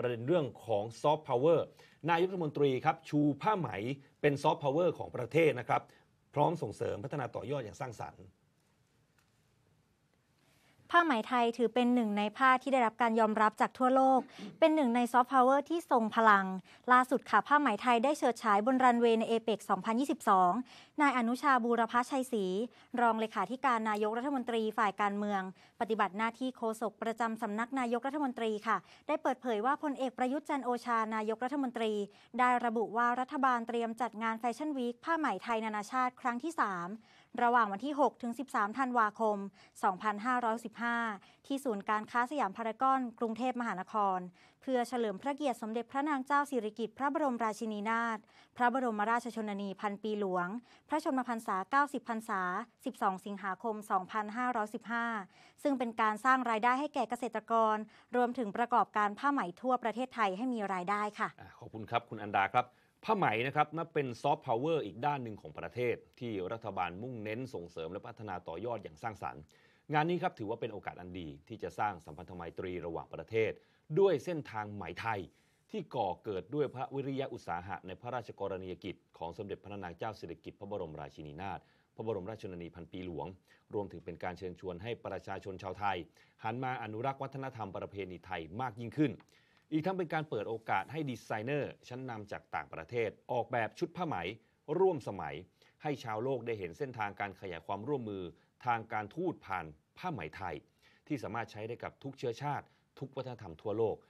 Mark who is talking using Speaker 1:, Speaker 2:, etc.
Speaker 1: ประเด็นเรื่องของซอฟต์พาวเวอร์ นายกรัฐมนตรีครับ ชูผ้าไหมเป็นซอฟต์พาวเวอร์ของประเทศนะครับ พร้อมส่งเสริมพัฒนาต่อยอดอย่างสร้างสรรค์
Speaker 2: ผ้าไหมไทยถือเป็นหนึ่งในผ้าที่ได้รับการยอมรับจากทั่วโลก เป็นหนึ่งในซอฟต์พาวเวอร์ที่ทรงพลัง ล่าสุดค่ะ ผ้าไหมไทยได้เฉิดฉายบนรันเวย์ในเอเปก2022 นายอนุชาบูรพชัยศรี รองเลขาธิการนายกรัฐมนตรีฝ่ายการเมือง ปฏิบัติหน้าที่โฆษกประจำสำนักนายกรัฐมนตรีค่ะ ได้เปิดเผยว่าพลเอกประยุทธ์จันโอชา นายกรัฐมนตรี ได้ระบุว่ารัฐบาลเตรียมจัดงานแฟชั่นวีคผ้าไหมไทยนานาชาติครั้งที่ 3ระหว่างวันที่ 6 ถึง 13 ธันวาคม 2515 ที่ศูนย์การค้าสยามพารากอน กรุงเทพมหานคร เพื่อเฉลิมพระเกียรติสมเด็จพระนางเจ้าสิริกิติ์พระบรมราชินีนาถ พระบรมราชชนนีพันปีหลวง พระชนมพรรษา 90 พรรษา 12 สิงหาคม 2515 ซึ่งเป็นการสร้างรายได้ให้แก่เกษตรกร รวมถึงประกอบการผ้าไหมทั่วประเทศไทยให้มีรายได้ค่ะ
Speaker 1: ขอบคุณครับ คุณอันดาครับผ้าไหมนะครับนับเป็นซอฟต์พาวเวอร์อีกด้านหนึ่งของประเทศ ที่รัฐบาลมุ่งเน้นส่งเสริมและพัฒนาต่อยอดอย่างสร้างสรรค์ งานนี้ครับถือว่าเป็นโอกาสอันดีที่จะสร้างสัมพันธไมตรีระหว่างประเทศ ด้วยเส้นทางไหมไทย ที่ก่อเกิดด้วยพระวิริยะอุตสาหะในพระราชกรณียกิจ ของสมเด็จพระนางเจ้าสิริกิติ์พระบรมราชินีนาถพระบรมราชชนนีพันปีหลวง รวมถึงเป็นการเชิญชวนให้ประชาชนชาวไทยหันมาอนุรักษ์วัฒนธรรมประเพณีไทยมากยิ่งขึ้นอีกทั้งเป็นการเปิดโอกาสให้ดีไซเนอร์ ชั้นนำจากต่างประเทศออกแบบชุดผ้าไหม ร่วมสมัย ให้ชาวโลกได้เห็นเส้นทางการขยายความร่วมมือ ทางการทูตผ่านผ้าไหมไทย ที่สามารถใช้ได้กับทุกเชื้อชาติทุกวัฒนธรรมทั่วโลก